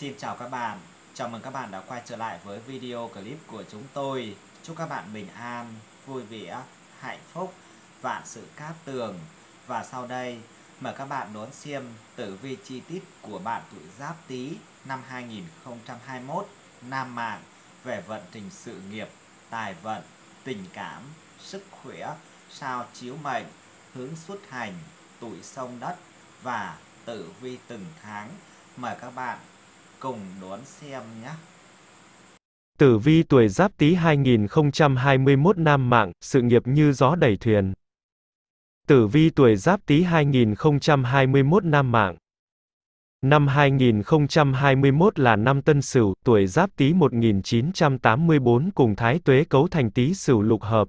Xin chào các bạn, chào mừng các bạn đã quay trở lại với video clip của chúng tôi. Chúc các bạn bình an, vui vẻ, hạnh phúc, vạn sự cát tường. Và sau đây, mời các bạn đón xem tử vi chi tiết của bạn tuổi Giáp Tý năm 2021, nam mạng về vận trình sự nghiệp, tài vận, tình cảm, sức khỏe, sao chiếu mệnh, hướng xuất hành, tuổi sông đất và tử vi từng tháng. Mời các bạn cùng đón xem nhé. Tử vi tuổi Giáp Tý 2021 nam mạng, sự nghiệp như gió đẩy thuyền. Tử vi tuổi Giáp Tý 2021 nam mạng. Năm 2021 là năm Tân Sửu, tuổi Giáp Tý 1984 cùng Thái Tuế cấu thành Tý Sửu lục hợp.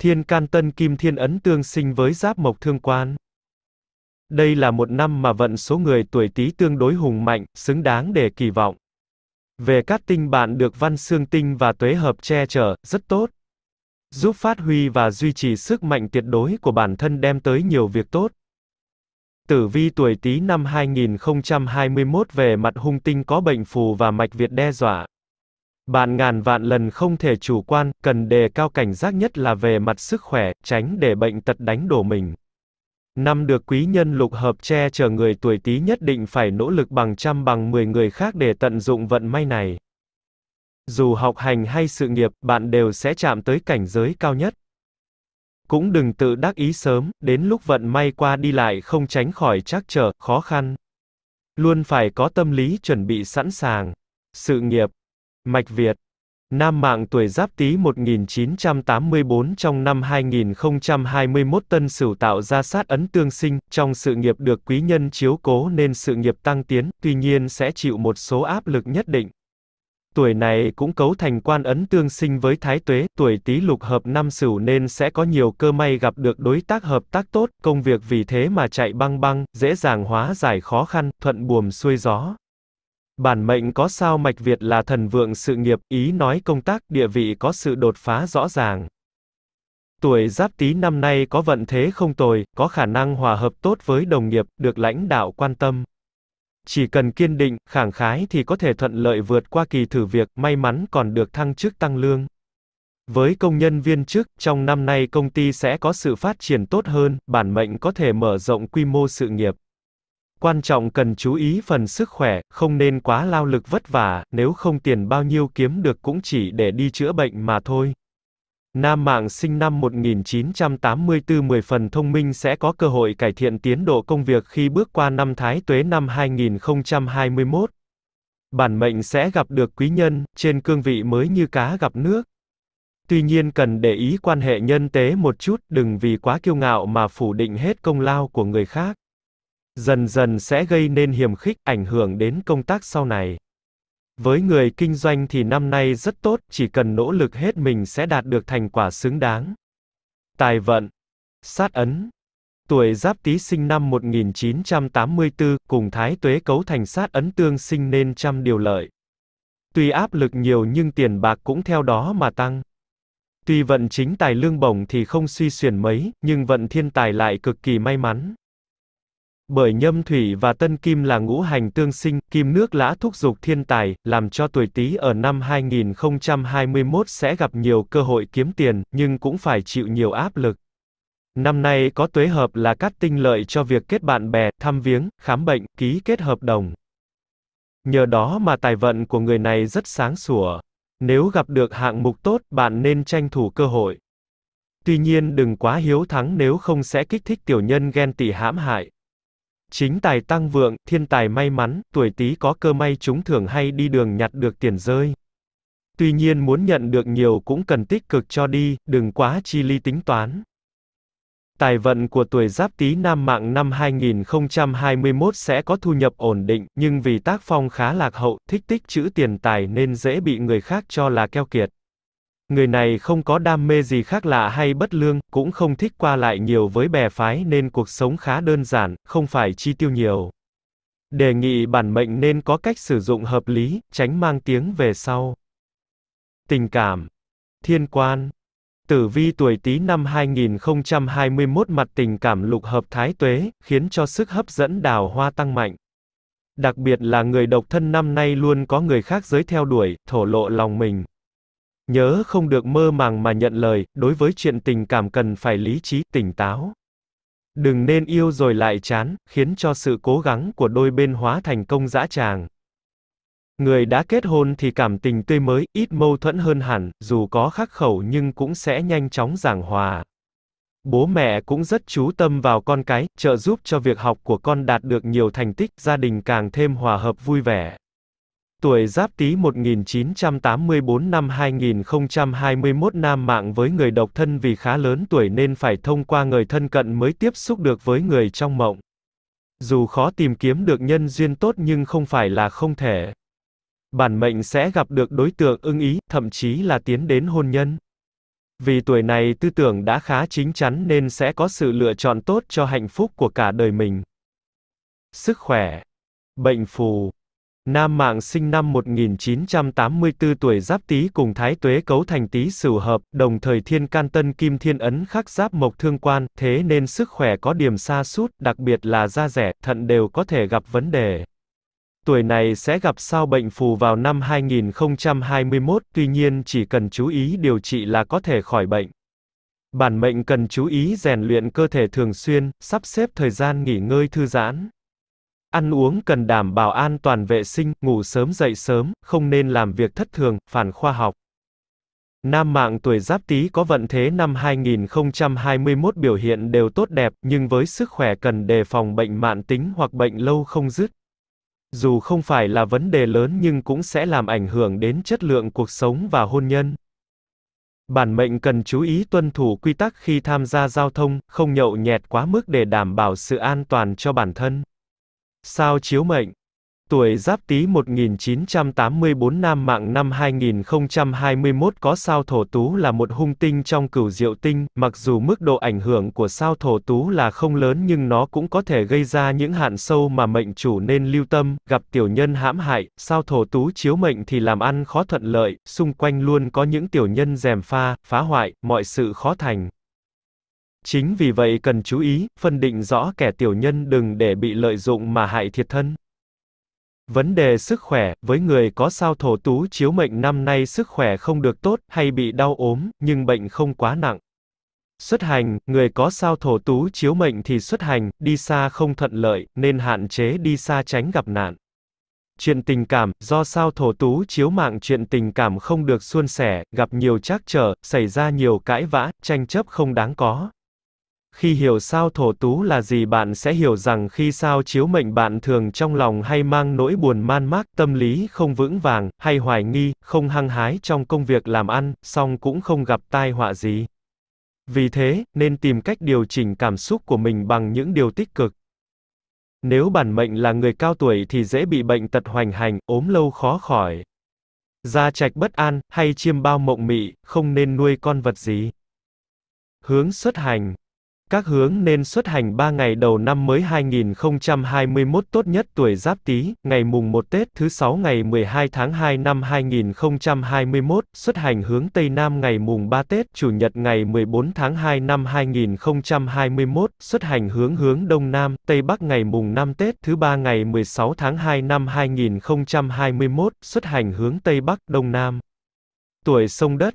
Thiên Can Tân Kim Thiên ấn tương sinh với Giáp Mộc Thương Quan. Đây là một năm mà vận số người tuổi Tý tương đối hùng mạnh, xứng đáng để kỳ vọng. Về các tinh bạn được văn xương tinh và tuế hợp che chở, rất tốt. Giúp phát huy và duy trì sức mạnh tuyệt đối của bản thân đem tới nhiều việc tốt. Tử vi tuổi Tý năm 2021 về mặt hung tinh có bệnh phù và mạch Việt đe dọa. Bạn ngàn vạn lần không thể chủ quan, cần đề cao cảnh giác nhất là về mặt sức khỏe, tránh để bệnh tật đánh đổ mình. Năm được quý nhân lục hợp che chở người tuổi Tý nhất định phải nỗ lực bằng trăm bằng mười người khác để tận dụng vận may này. Dù học hành hay sự nghiệp, bạn đều sẽ chạm tới cảnh giới cao nhất. Cũng đừng tự đắc ý sớm, đến lúc vận may qua đi lại không tránh khỏi trắc trở, khó khăn. Luôn phải có tâm lý chuẩn bị sẵn sàng. Sự nghiệp. Mạch Việt Nam mạng tuổi Giáp Tý 1984 trong năm 2021 Tân Sửu tạo ra sát ấn tương sinh, trong sự nghiệp được quý nhân chiếu cố nên sự nghiệp tăng tiến, tuy nhiên sẽ chịu một số áp lực nhất định. Tuổi này cũng cấu thành quan ấn tương sinh với Thái Tuế, tuổi Tý lục hợp năm Sửu nên sẽ có nhiều cơ may gặp được đối tác hợp tác tốt, công việc vì thế mà chạy băng băng, dễ dàng hóa giải khó khăn, thuận buồm xuôi gió. Bản mệnh có sao mạch Việt là thần vượng sự nghiệp, ý nói công tác, địa vị có sự đột phá rõ ràng. Tuổi Giáp Tý năm nay có vận thế không tồi, có khả năng hòa hợp tốt với đồng nghiệp, được lãnh đạo quan tâm. Chỉ cần kiên định, khẳng khái thì có thể thuận lợi vượt qua kỳ thử việc, may mắn còn được thăng chức tăng lương. Với công nhân viên chức, trong năm nay công ty sẽ có sự phát triển tốt hơn, bản mệnh có thể mở rộng quy mô sự nghiệp. Quan trọng cần chú ý phần sức khỏe, không nên quá lao lực vất vả, nếu không tiền bao nhiêu kiếm được cũng chỉ để đi chữa bệnh mà thôi. Nam mạng sinh năm 1984 10 phần thông minh sẽ có cơ hội cải thiện tiến độ công việc khi bước qua năm thái tuế năm 2021. Bản mệnh sẽ gặp được quý nhân, trên cương vị mới như cá gặp nước. Tuy nhiên cần để ý quan hệ nhân tế một chút, đừng vì quá kiêu ngạo mà phủ định hết công lao của người khác dần dần sẽ gây nên hiềm khích, ảnh hưởng đến công tác sau này. Với người kinh doanh thì năm nay rất tốt, chỉ cần nỗ lực hết mình sẽ đạt được thành quả xứng đáng. Tài vận, sát ấn, tuổi Giáp Tý sinh năm 1984, cùng Thái Tuế cấu thành sát ấn tương sinh nên trăm điều lợi. Tuy áp lực nhiều nhưng tiền bạc cũng theo đó mà tăng. Tuy vận chính tài lương bổng thì không suy xuyển mấy, nhưng vận thiên tài lại cực kỳ may mắn. Bởi nhâm thủy và tân kim là ngũ hành tương sinh, kim nước lã thúc dục thiên tài, làm cho tuổi Tý ở năm 2021 sẽ gặp nhiều cơ hội kiếm tiền, nhưng cũng phải chịu nhiều áp lực. Năm nay có tuế hợp là cát tinh lợi cho việc kết bạn bè, thăm viếng, khám bệnh, ký kết hợp đồng. Nhờ đó mà tài vận của người này rất sáng sủa. Nếu gặp được hạng mục tốt, bạn nên tranh thủ cơ hội. Tuy nhiên đừng quá hiếu thắng nếu không sẽ kích thích tiểu nhân ghen tị hãm hại. Chính tài tăng vượng, thiên tài may mắn, tuổi Tý có cơ may trúng thưởng hay đi đường nhặt được tiền rơi. Tuy nhiên muốn nhận được nhiều cũng cần tích cực cho đi, đừng quá chi ly tính toán. Tài vận của tuổi Giáp Tý Nam mạng năm 2021 sẽ có thu nhập ổn định, nhưng vì tác phong khá lạc hậu, thích tích chữ tiền tài nên dễ bị người khác cho là keo kiệt. Người này không có đam mê gì khác lạ hay bất lương, cũng không thích qua lại nhiều với bè phái nên cuộc sống khá đơn giản, không phải chi tiêu nhiều. Đề nghị bản mệnh nên có cách sử dụng hợp lý, tránh mang tiếng về sau. Tình cảm. Thiên quan. Tử vi tuổi Tý năm 2021 mặt tình cảm lục hợp thái tuế, khiến cho sức hấp dẫn đào hoa tăng mạnh. Đặc biệt là người độc thân năm nay luôn có người khác giới theo đuổi, thổ lộ lòng mình. Nhớ không được mơ màng mà nhận lời, đối với chuyện tình cảm cần phải lý trí, tỉnh táo. Đừng nên yêu rồi lại chán, khiến cho sự cố gắng của đôi bên hóa thành công dã tràng. Người đã kết hôn thì cảm tình tươi mới, ít mâu thuẫn hơn hẳn, dù có khắc khẩu nhưng cũng sẽ nhanh chóng giảng hòa. Bố mẹ cũng rất chú tâm vào con cái, trợ giúp cho việc học của con đạt được nhiều thành tích, gia đình càng thêm hòa hợp vui vẻ. Tuổi Giáp Tý 1984 năm 2021 nam mạng với người độc thân vì khá lớn tuổi nên phải thông qua người thân cận mới tiếp xúc được với người trong mộng. Dù khó tìm kiếm được nhân duyên tốt nhưng không phải là không thể. Bản mệnh sẽ gặp được đối tượng ưng ý, thậm chí là tiến đến hôn nhân. Vì tuổi này tư tưởng đã khá chính chắn nên sẽ có sự lựa chọn tốt cho hạnh phúc của cả đời mình. Sức khỏe, bệnh phù Nam Mạng sinh năm 1984 tuổi Giáp Tý cùng Thái Tuế cấu thành Tý Sửu hợp, đồng thời Thiên Can Tân Kim Thiên ấn khắc giáp Mộc Thương Quan, thế nên sức khỏe có điểm xa sút, đặc biệt là da rẻ, thận đều có thể gặp vấn đề. Tuổi này sẽ gặp sao bệnh phù vào năm 2021, tuy nhiên chỉ cần chú ý điều trị là có thể khỏi bệnh. Bản mệnh cần chú ý rèn luyện cơ thể thường xuyên, sắp xếp thời gian nghỉ ngơi thư giãn. Ăn uống cần đảm bảo an toàn vệ sinh, ngủ sớm dậy sớm, không nên làm việc thất thường, phản khoa học. Nam mạng tuổi Giáp Tý có vận thế năm 2021 biểu hiện đều tốt đẹp, nhưng với sức khỏe cần đề phòng bệnh mạn tính hoặc bệnh lâu không dứt. Dù không phải là vấn đề lớn nhưng cũng sẽ làm ảnh hưởng đến chất lượng cuộc sống và hôn nhân. Bản mệnh cần chú ý tuân thủ quy tắc khi tham gia giao thông, không nhậu nhẹt quá mức để đảm bảo sự an toàn cho bản thân. Sao chiếu mệnh Tuổi Giáp Tý 1984 Nam mạng năm 2021 có sao Thổ Tú là một hung tinh trong cửu diệu tinh, mặc dù mức độ ảnh hưởng của sao Thổ Tú là không lớn nhưng nó cũng có thể gây ra những hạn sâu mà mệnh chủ nên lưu tâm, gặp tiểu nhân hãm hại, sao Thổ Tú chiếu mệnh thì làm ăn khó thuận lợi, xung quanh luôn có những tiểu nhân dèm pha, phá hoại, mọi sự khó thành. Chính vì vậy cần chú ý, phân định rõ kẻ tiểu nhân đừng để bị lợi dụng mà hại thiệt thân. Vấn đề sức khỏe, với người có sao thổ tú chiếu mệnh năm nay sức khỏe không được tốt hay bị đau ốm, nhưng bệnh không quá nặng. Xuất hành, người có sao thổ tú chiếu mệnh thì xuất hành, đi xa không thuận lợi, nên hạn chế đi xa tránh gặp nạn. Chuyện tình cảm, do sao thổ tú chiếu mạng chuyện tình cảm không được suôn sẻ, gặp nhiều trắc trở, xảy ra nhiều cãi vã, tranh chấp không đáng có. Khi hiểu sao thổ tú là gì bạn sẽ hiểu rằng khi sao chiếu mệnh bạn thường trong lòng hay mang nỗi buồn man mác, tâm lý không vững vàng, hay hoài nghi, không hăng hái trong công việc làm ăn, song cũng không gặp tai họa gì. Vì thế, nên tìm cách điều chỉnh cảm xúc của mình bằng những điều tích cực. Nếu bản mệnh là người cao tuổi thì dễ bị bệnh tật hoành hành, ốm lâu khó khỏi. Gia trạch bất an, hay chiêm bao mộng mị, không nên nuôi con vật gì. Hướng xuất hành các hướng nên xuất hành 3 ngày đầu năm mới 2021 tốt nhất tuổi Giáp Tý, ngày mùng 1 Tết thứ 6 ngày 12 tháng 2 năm 2021, xuất hành hướng Tây Nam ngày mùng 3 Tết, Chủ nhật ngày 14 tháng 2 năm 2021, xuất hành hướng hướng Đông Nam, Tây Bắc ngày mùng 5 Tết thứ 3 ngày 16 tháng 2 năm 2021, xuất hành hướng Tây Bắc, Đông Nam. Tuổi sông đất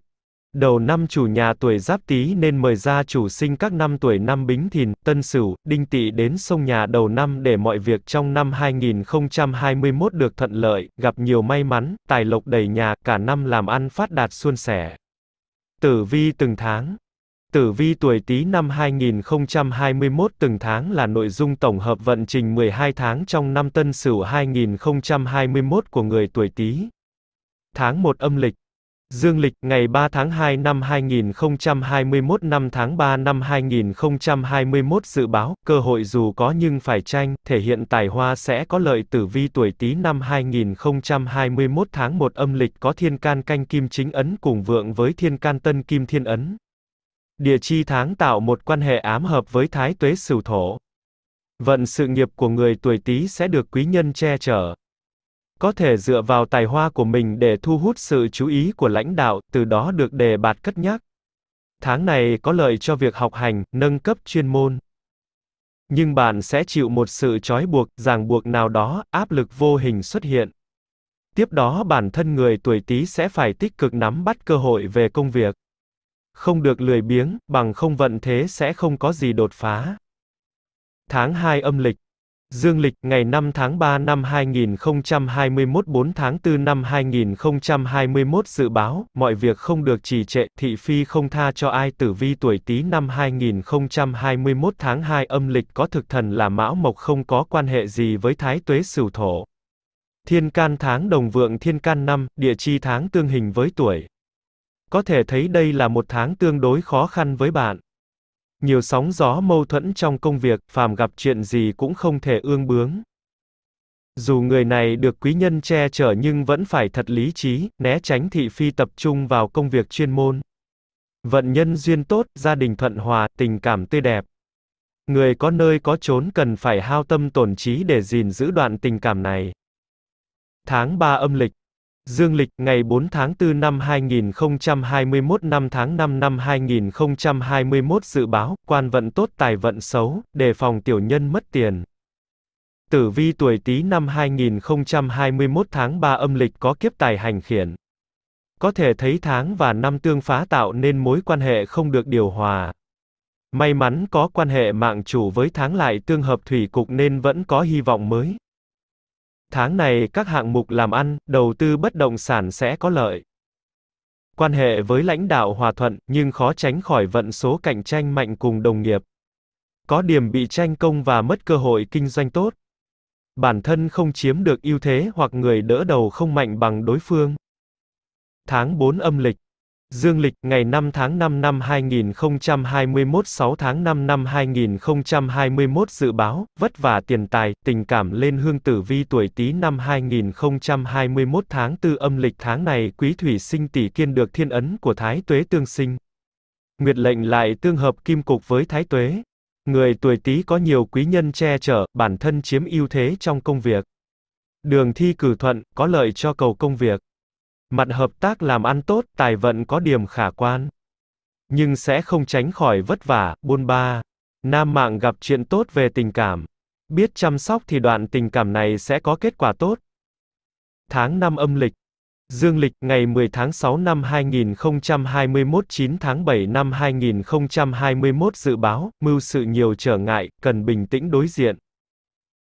Đầu năm chủ nhà tuổi giáp tý nên mời gia chủ sinh các năm tuổi năm bính thìn, tân sửu, đinh tỵ đến sông nhà đầu năm để mọi việc trong năm 2021 được thuận lợi, gặp nhiều may mắn, tài lộc đầy nhà, cả năm làm ăn phát đạt suôn sẻ. Tử vi từng tháng Tử vi tuổi Tý năm 2021 từng tháng là nội dung tổng hợp vận trình 12 tháng trong năm Tân Sửu 2021 của người tuổi Tý. Tháng 1 âm lịch Dương lịch ngày 3 tháng 2 năm 2021 năm tháng 3 năm 2021 dự báo, cơ hội dù có nhưng phải tranh, thể hiện tài hoa sẽ có lợi tử vi tuổi Tý năm 2021 tháng 1 âm lịch có thiên can canh kim chính ấn cùng vượng với thiên can tân kim thiên ấn. Địa chi tháng tạo một quan hệ ám hợp với thái tuế sửu thổ. Vận sự nghiệp của người tuổi Tý sẽ được quý nhân che chở, có thể dựa vào tài hoa của mình để thu hút sự chú ý của lãnh đạo, từ đó được đề bạt cất nhắc. Tháng này có lợi cho việc học hành, nâng cấp chuyên môn. Nhưng bạn sẽ chịu một sự trói buộc, ràng buộc nào đó, áp lực vô hình xuất hiện. Tiếp đó bản thân người tuổi Tý sẽ phải tích cực nắm bắt cơ hội về công việc. Không được lười biếng, bằng không vận thế sẽ không có gì đột phá. Tháng 2 âm lịch Dương lịch ngày 5 tháng 3 năm 2021 4 tháng 4 năm 2021 dự báo, mọi việc không được trì trệ, thị phi không tha cho ai tử vi tuổi Tý năm 2021 tháng 2 âm lịch có thực thần là Mão Mộc không có quan hệ gì với Thái Tuế Sửu Thổ. Thiên can tháng đồng vượng thiên can năm, địa chi tháng tương hình với tuổi. Có thể thấy đây là một tháng tương đối khó khăn với bạn. Nhiều sóng gió mâu thuẫn trong công việc, phàm gặp chuyện gì cũng không thể ương bướng. Dù người này được quý nhân che chở nhưng vẫn phải thật lý trí, né tránh thị phi tập trung vào công việc chuyên môn. Vận nhân duyên tốt, gia đình thuận hòa, tình cảm tươi đẹp. Người có nơi có chốn cần phải hao tâm tổn trí để gìn giữ đoạn tình cảm này. Tháng 3 âm lịch Dương lịch ngày 4 tháng 4 năm 2021 năm tháng 5 năm 2021 dự báo, quan vận tốt tài vận xấu, đề phòng tiểu nhân mất tiền. Tử vi tuổi Tý năm 2021 tháng 3 âm lịch có kiếp tài hành khiển. Có thể thấy tháng và năm tương phá tạo nên mối quan hệ không được điều hòa. May mắn có quan hệ mạng chủ với tháng lại tương hợp thủy cục nên vẫn có hy vọng mới. Tháng này các hạng mục làm ăn, đầu tư bất động sản sẽ có lợi. Quan hệ với lãnh đạo hòa thuận, nhưng khó tránh khỏi vận số cạnh tranh mạnh cùng đồng nghiệp. Có điểm bị tranh công và mất cơ hội kinh doanh tốt. Bản thân không chiếm được ưu thế hoặc người đỡ đầu không mạnh bằng đối phương. Tháng 4 âm lịch Dương lịch, ngày 5 tháng 5 năm 2021 6 tháng 5 năm 2021 dự báo, vất vả tiền tài, tình cảm lên hương tử vi tuổi Tý năm 2021 tháng 4 âm lịch tháng này quý thủy sinh tỷ kiên được thiên ấn của Thái Tuế tương sinh. Nguyệt lệnh lại tương hợp kim cục với Thái Tuế. Người tuổi Tý có nhiều quý nhân che chở, bản thân chiếm ưu thế trong công việc. Đường thi cử thuận, có lợi cho cầu công việc. Mặt hợp tác làm ăn tốt, tài vận có điểm khả quan. Nhưng sẽ không tránh khỏi vất vả, buôn ba. Nam mạng gặp chuyện tốt về tình cảm. Biết chăm sóc thì đoạn tình cảm này sẽ có kết quả tốt. Tháng 5 âm lịch Dương lịch ngày 10 tháng 6 năm 2021 9 tháng 7 năm 2021 dự báo, mưu sự nhiều trở ngại, cần bình tĩnh đối diện.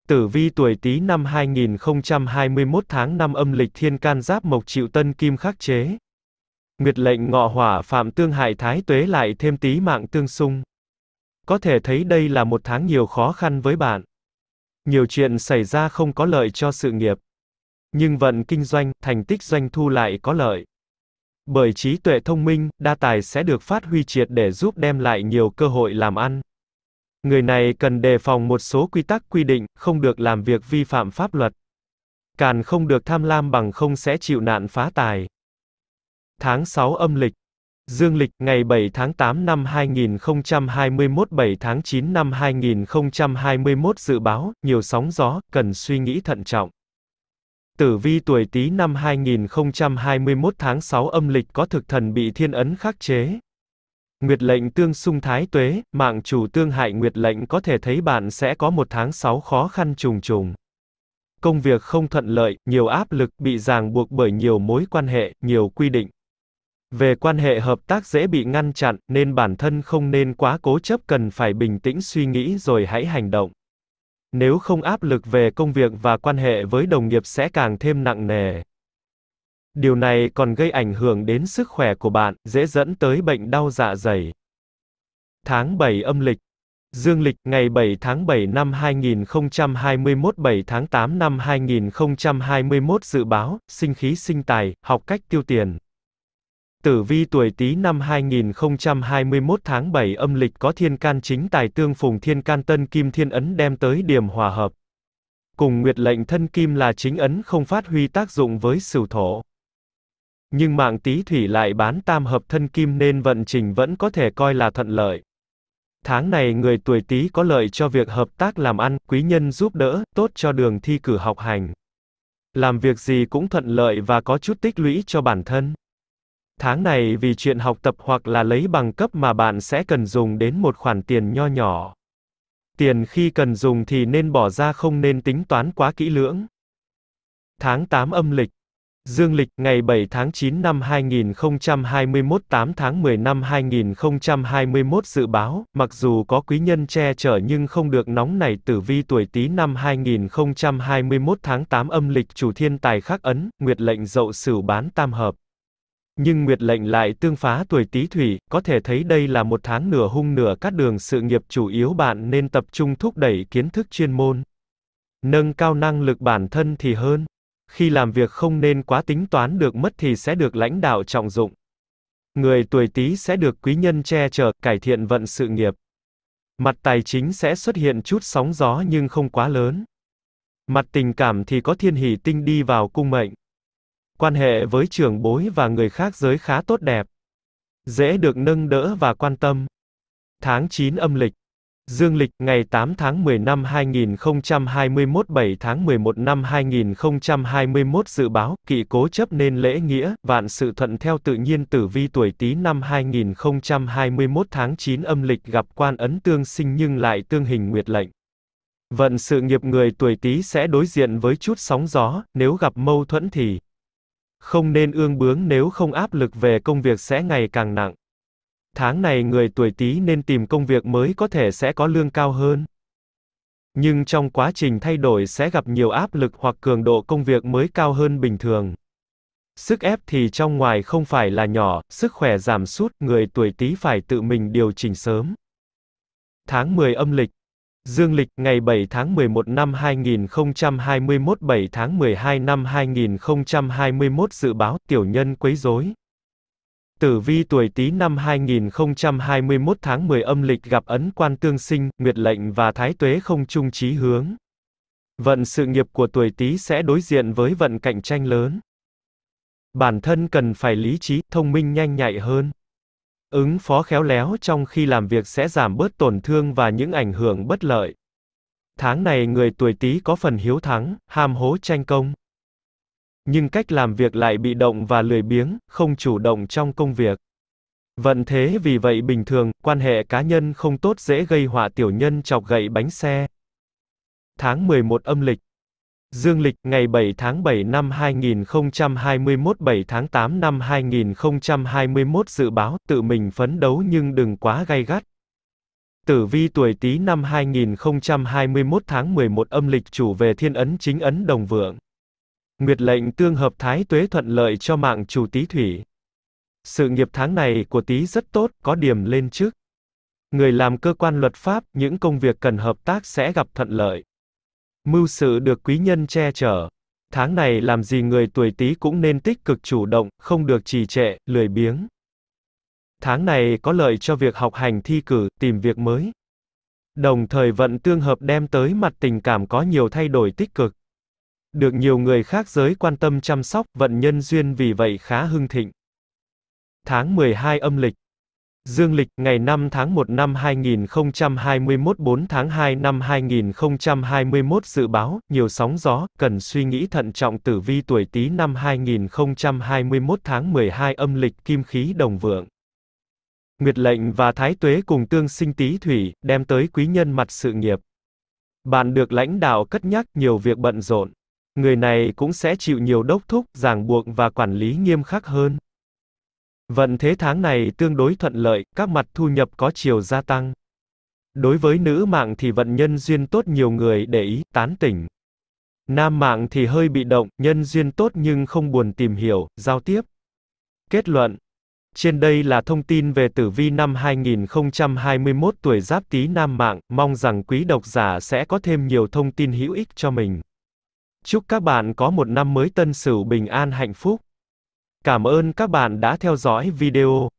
Tử vi tuổi Tý năm 2021 tháng 5 âm lịch Thiên Can Giáp Mộc chịu Tân Kim khắc chế. Nguyệt lệnh ngọ hỏa phạm tương hại thái tuế lại thêm tí mạng tương xung. Có thể thấy đây là một tháng nhiều khó khăn với bạn. Nhiều chuyện xảy ra không có lợi cho sự nghiệp. Nhưng vận kinh doanh, thành tích doanh thu lại có lợi. Bởi trí tuệ thông minh, đa tài sẽ được phát huy triệt để giúp đem lại nhiều cơ hội làm ăn. Người này cần đề phòng một số quy tắc quy định, không được làm việc vi phạm pháp luật. Càn không được tham lam bằng không sẽ chịu nạn phá tài. Tháng 6 âm lịch Dương lịch ngày 7 tháng 8 năm 2021 7 tháng 9 năm 2021 dự báo, nhiều sóng gió, cần suy nghĩ thận trọng. Tử vi tuổi Tý năm 2021 tháng 6 âm lịch có thực thần bị thiên ấn khắc chế, Nguyệt lệnh tương xung thái tuế, mạng chủ tương hại nguyệt lệnh có thể thấy bạn sẽ có một tháng sáu khó khăn trùng trùng. Công việc không thuận lợi, nhiều áp lực, bị ràng buộc bởi nhiều mối quan hệ, nhiều quy định. Về quan hệ hợp tác dễ bị ngăn chặn, nên bản thân không nên quá cố chấp cần phải bình tĩnh suy nghĩ rồi hãy hành động. Nếu không áp lực về công việc và quan hệ với đồng nghiệp sẽ càng thêm nặng nề. Điều này còn gây ảnh hưởng đến sức khỏe của bạn, dễ dẫn tới bệnh đau dạ dày. Tháng 7 âm lịch Dương lịch ngày 7 tháng 7 năm 2021 7 tháng 8 năm 2021 dự báo, sinh khí sinh tài, học cách tiêu tiền. Tử vi tuổi Tý năm 2021 tháng 7 âm lịch có thiên can chính tài tương phùng thiên can tân kim thiên ấn đem tới điểm hòa hợp. Cùng nguyệt lệnh thân kim là chính ấn không phát huy tác dụng với sửu thổ. Nhưng mạng tí thủy lại bán tam hợp thân kim nên vận trình vẫn có thể coi là thuận lợi. Tháng này người tuổi Tý có lợi cho việc hợp tác làm ăn, quý nhân giúp đỡ, tốt cho đường thi cử học hành. Làm việc gì cũng thuận lợi và có chút tích lũy cho bản thân. Tháng này vì chuyện học tập hoặc là lấy bằng cấp mà bạn sẽ cần dùng đến một khoản tiền nho nhỏ. Tiền khi cần dùng thì nên bỏ ra không nên tính toán quá kỹ lưỡng. Tháng 8 âm lịch Dương lịch ngày 7 tháng 9 năm 2021 8 tháng 10 năm 2021 dự báo, mặc dù có quý nhân che chở nhưng không được nóng nảy. tử vi tuổi Tý năm 2021 tháng 8 âm lịch chủ thiên tài khắc ấn, nguyệt lệnh dậu sửu bán tam hợp. Nhưng nguyệt lệnh lại tương phá tuổi Tý thủy, có thể thấy đây là một tháng nửa hung nửa các đường sự nghiệp chủ yếu bạn nên tập trung thúc đẩy kiến thức chuyên môn. Nâng cao năng lực bản thân thì hơn khi làm việc không nên quá tính toán được mất thì sẽ được lãnh đạo trọng dụng. Người tuổi Tý sẽ được quý nhân che chở, cải thiện vận sự nghiệp. Mặt tài chính sẽ xuất hiện chút sóng gió nhưng không quá lớn. Mặt tình cảm thì có thiên hỷ tinh đi vào cung mệnh. Quan hệ với trưởng bối và người khác giới khá tốt đẹp. Dễ được nâng đỡ và quan tâm. Tháng 9 âm lịch Dương lịch ngày 8 tháng 10 năm 2021 7 tháng 11 năm 2021 dự báo, kỵ cố chấp nên lễ nghĩa, vạn sự thuận theo tự nhiên tử vi tuổi Tý năm 2021 tháng 9 âm lịch gặp quan ấn tương sinh nhưng lại tương hình nguyệt lệnh. Vận sự nghiệp người tuổi Tý sẽ đối diện với chút sóng gió, nếu gặp mâu thuẫn thì không nên ương bướng nếu không áp lực về công việc sẽ ngày càng nặng tháng này người tuổi Tý nên tìm công việc mới có thể sẽ có lương cao hơn. Nhưng trong quá trình thay đổi sẽ gặp nhiều áp lực hoặc cường độ công việc mới cao hơn bình thường. Sức ép thì trong ngoài không phải là nhỏ, sức khỏe giảm sút, người tuổi Tý phải tự mình điều chỉnh sớm. Tháng 10 âm lịch Dương lịch ngày 7 tháng 11 năm 2021 7 tháng 12 năm 2021 dự báo tiểu nhân quấy rối. Tử vi tuổi Tý năm 2021 tháng 10 âm lịch gặp ấn quan tương sinh, nguyệt lệnh và thái tuế không chung chí hướng. Vận sự nghiệp của tuổi Tý sẽ đối diện với vận cạnh tranh lớn. Bản thân cần phải lý trí, thông minh nhanh nhạy hơn. Ứng phó khéo léo trong khi làm việc sẽ giảm bớt tổn thương và những ảnh hưởng bất lợi. Tháng này người tuổi Tý có phần hiếu thắng, ham hố tranh công nhưng cách làm việc lại bị động và lười biếng, không chủ động trong công việc. Vận thế vì vậy bình thường, quan hệ cá nhân không tốt dễ gây họa tiểu nhân chọc gậy bánh xe. Tháng 11 âm lịch Dương lịch ngày 7 tháng 7 năm 2021 7 tháng 8 năm 2021 dự báo tự mình phấn đấu nhưng đừng quá gay gắt. Tử vi tuổi Tý năm 2021 tháng 11 âm lịch chủ về thiên ấn chính ấn đồng vượng. Nguyệt lệnh tương hợp thái tuế thuận lợi cho mạng chủ tí thủy. Sự nghiệp tháng này của tí rất tốt, có điểm lên trước. Người làm cơ quan luật pháp, những công việc cần hợp tác sẽ gặp thuận lợi. Mưu sự được quý nhân che chở. Tháng này làm gì người tuổi tí cũng nên tích cực chủ động, không được trì trệ, lười biếng. Tháng này có lợi cho việc học hành thi cử, tìm việc mới. Đồng thời vận tương hợp đem tới mặt tình cảm có nhiều thay đổi tích cực được nhiều người khác giới quan tâm chăm sóc, vận nhân duyên vì vậy khá hưng thịnh. Tháng 12 âm lịch Dương lịch, ngày 5 tháng 1 năm 2021 4 tháng 2 năm 2021 dự báo, nhiều sóng gió, cần suy nghĩ thận trọng tử vi tuổi Tý năm 2021 tháng 12 âm lịch kim khí đồng vượng. Nguyệt lệnh và thái tuế cùng tương sinh Tý thủy, đem tới quý nhân mặt sự nghiệp. Bạn được lãnh đạo cất nhắc nhiều việc bận rộn người này cũng sẽ chịu nhiều đốc thúc, ràng buộc và quản lý nghiêm khắc hơn. Vận thế tháng này tương đối thuận lợi, các mặt thu nhập có chiều gia tăng. Đối với nữ mạng thì vận nhân duyên tốt nhiều người để ý, tán tỉnh. Nam mạng thì hơi bị động, nhân duyên tốt nhưng không buồn tìm hiểu, giao tiếp. Kết luận Trên đây là thông tin về tử vi năm 2021 tuổi giáp tý nam mạng, mong rằng quý độc giả sẽ có thêm nhiều thông tin hữu ích cho mình. Chúc các bạn có một năm mới tân sửu bình an hạnh phúc. Cảm ơn các bạn đã theo dõi video.